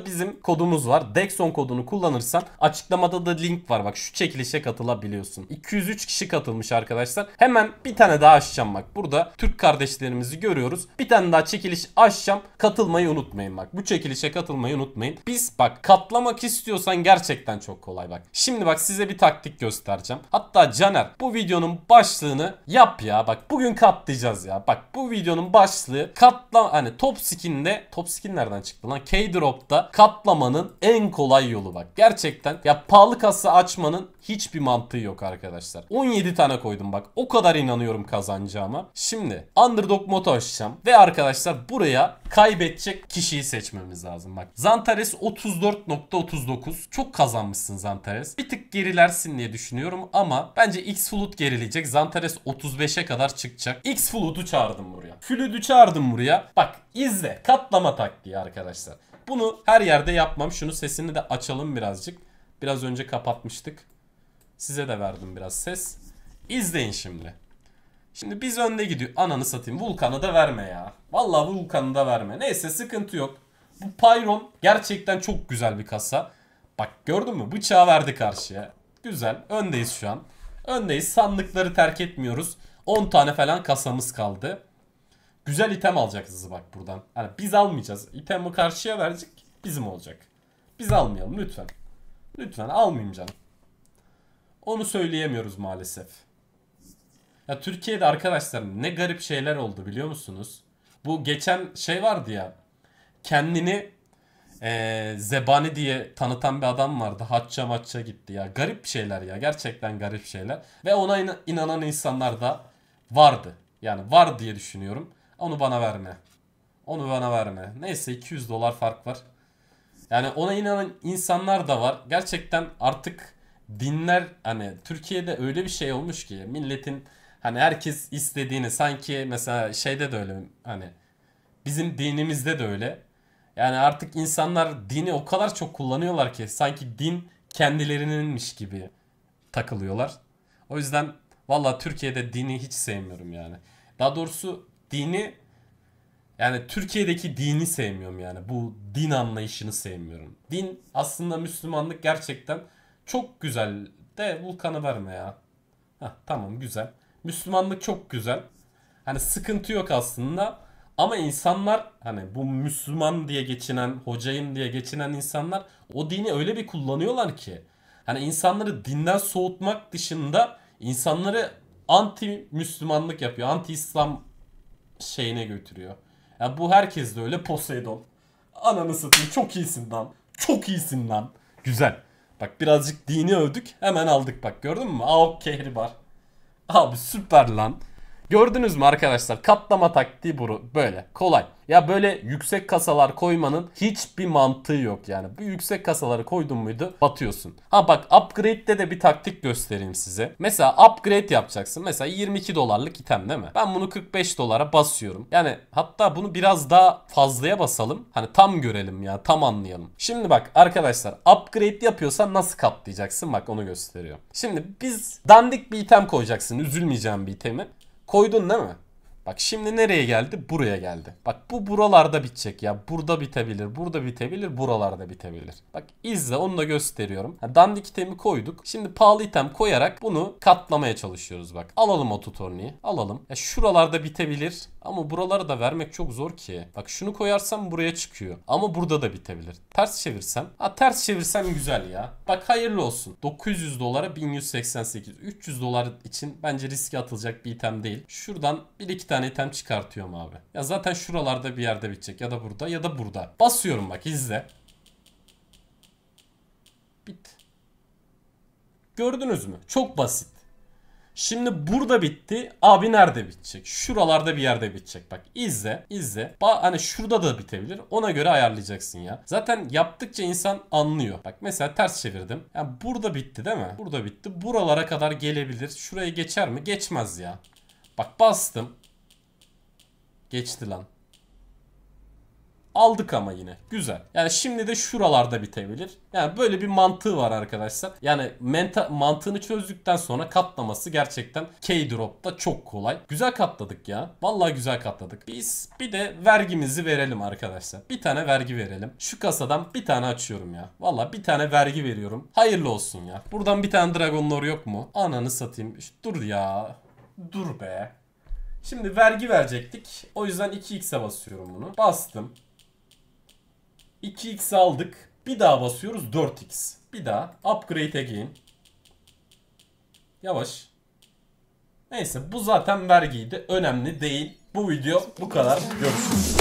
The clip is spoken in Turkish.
da bizim kodumuz var. Dexon kodunu kullanırsan açıklamada da link var. Bak şu çekilişe katılabiliyorsun. 203 kişi katılmış arkadaşlar. Hemen bir tane daha açacağım bak. Burada Türk kardeşlerimizi görüyoruz. Bir tane daha çekiliş açacağım. Katılmayı unutmayın bak. Bu çekilişe katılmayı unutmayın. Biz bak katlamak istiyorsan gerçekten çok kolay bak. Şimdi bak size bir taktik göstereceğim. Hatta Caner bu videonun başlığını yap ya. Bak bugün katlayacağız ya. Bak bu videonun başlığı katla hani top skinde top skin nereden çıktı lan? K-Drop'ta katlamanın en kolay yolu bak. Gerçekten ya pahalı kasa açmanın hiçbir mantığı yok arkadaşlar. 17 tane koydum bak. O kadar inanıyorum kazanacağıma. Şimdi underdog moto açacağım ve arkadaşlar buraya kaybedecek kişiyi seçmemiz lazım bak. Zantares 34.39. Çok kazanmışsın Zantares. Bir tık gerilersin diye düşünüyorum ama bence X Flut gerileyecek. Zantares 35'e kadar çıkacak. X Flut'u çağırdım buraya. Flut'u çağırdım buraya. Bak izle. Katlama taktiği arkadaşlar. Bunu her yerde yapmam. Şunu sesini de açalım birazcık. Biraz önce kapatmıştık. Size de verdim biraz ses. İzleyin şimdi. Şimdi biz önde gidiyor. Ananı satayım. Vulkan'ı da verme ya. Vallahi Vulkan'ı da verme. Neyse sıkıntı yok. Bu Pyron gerçekten çok güzel bir kasa. Bak gördün mü? Bıçağı verdi karşıya. Güzel. Öndeyiz şu an. Öndeyiz. Sandıkları terk etmiyoruz. 10 tane falan kasamız kaldı. Güzel item alacaksınız bak buradan. Yani biz almayacağız. İtemi karşıya verecek bizim olacak. Biz almayalım lütfen. Lütfen almayayım canım. Onu söyleyemiyoruz maalesef. Ya Türkiye'de arkadaşlar ne garip şeyler oldu biliyor musunuz? Bu geçen şey vardı ya. Kendini e, zebani diye tanıtan bir adam vardı. Hacca maçça gitti ya. Garip şeyler ya. Gerçekten garip şeyler. Ve ona in- inanan insanlar da vardı. Yani var diye düşünüyorum. Onu bana verme. Onu bana verme. Neyse 200 dolar fark var. Yani ona inanan insanlar da var. Gerçekten artık dinler hani Türkiye'de öyle bir şey olmuş ki milletin hani herkes istediğini sanki mesela şeyde de öyle hani bizim dinimizde de öyle. Yani artık insanlar dini o kadar çok kullanıyorlar ki sanki din kendilerininmiş gibi takılıyorlar. O yüzden valla Türkiye'de dini hiç sevmiyorum yani. Daha doğrusu dini yani Türkiye'deki dini sevmiyorum yani. Bu din anlayışını sevmiyorum. Din aslında Müslümanlık gerçekten çok güzel. De Vulkan'ı verme ya. Heh, tamam güzel. Müslümanlık çok güzel. Hani sıkıntı yok aslında. Ama insanlar hani bu Müslüman diye geçinen, hocayım diye geçinen insanlar o dini öyle bir kullanıyorlar ki. Hani insanları dinden soğutmak dışında insanları anti Müslümanlık yapıyor. Anti İslam şeyine götürüyor. Ya bu herkes de öyle Poseidon. Ananı satayım çok iyisin lan. Çok iyisin lan. Güzel. Bak birazcık dini övdük hemen aldık bak gördün mü? Aok kehribar. Abi süper lan. Gördünüz mü arkadaşlar katlama taktiği bu böyle kolay. Ya böyle yüksek kasalar koymanın hiçbir mantığı yok yani. Bu yüksek kasaları koydun muydu batıyorsun. Ha bak upgrade'de de bir taktik göstereyim size. Mesela upgrade yapacaksın. Mesela 22 dolarlık item değil mi? Ben bunu 45 dolara basıyorum. Yani hatta bunu biraz daha fazlaya basalım. Hani tam görelim ya tam anlayalım. Şimdi bak arkadaşlar upgrade yapıyorsan nasıl katlayacaksın bak onu gösteriyor. Şimdi biz dandik bir item koyacaksın üzülmeyeceğim bir itemi. Koydun değil mi? Bak şimdi nereye geldi? Buraya geldi. Bak bu buralarda bitecek ya. Burada bitebilir, burada bitebilir, buralarda bitebilir. Bak izle onu da gösteriyorum. Ha, dandik itemi koyduk. Şimdi pahalı item koyarak bunu katlamaya çalışıyoruz bak. Alalım o tutorniyi. Alalım. Ya şuralarda bitebilir ama buralara da vermek çok zor ki. Bak şunu koyarsam buraya çıkıyor. Ama burada da bitebilir. Ters çevirsem. Ha ters çevirsem güzel ya. Bak hayırlı olsun. 900 dolara 1188. 300 dolar için bence riske atılacak bir item değil. Şuradan bir iki tane tane item çıkartıyorum abi. Ya zaten şuralarda bir yerde bitecek. Ya da burada ya da burada. Basıyorum bak izle. Bit. Gördünüz mü? Çok basit. Şimdi burada bitti. Abi nerede bitecek? Şuralarda bir yerde bitecek. Bak izle, izle. Ba hani şurada da bitebilir. Ona göre ayarlayacaksın ya. Zaten yaptıkça insan anlıyor. Bak mesela ters çevirdim. Yani burada bitti değil mi? Burada bitti. Buralara kadar gelebilir. Şuraya geçer mi? Geçmez ya. Bak bastım. Geçti lan. Aldık ama yine. Güzel. Yani şimdi de şuralarda bitebilir. Yani böyle bir mantığı var arkadaşlar. Yani menta mantığını çözdükten sonra katlaması gerçekten K-Drop'ta çok kolay. Güzel katladık ya. Vallahi güzel katladık. Biz bir de vergimizi verelim arkadaşlar. Bir tane vergi verelim. Şu kasadan bir tane açıyorum ya. Vallahi bir tane vergi veriyorum. Hayırlı olsun ya. Buradan bir tane Dragon Lore yok mu? Ananı satayım. Dur ya. Dur be. Şimdi vergi verecektik. O yüzden 2x'e basıyorum bunu. Bastım. 2x aldık. Bir daha basıyoruz 4x. Bir daha. Upgrade again. Yavaş. Neyse bu zaten vergiydi. Önemli değil. Bu video bu kadar. Görüşürüz.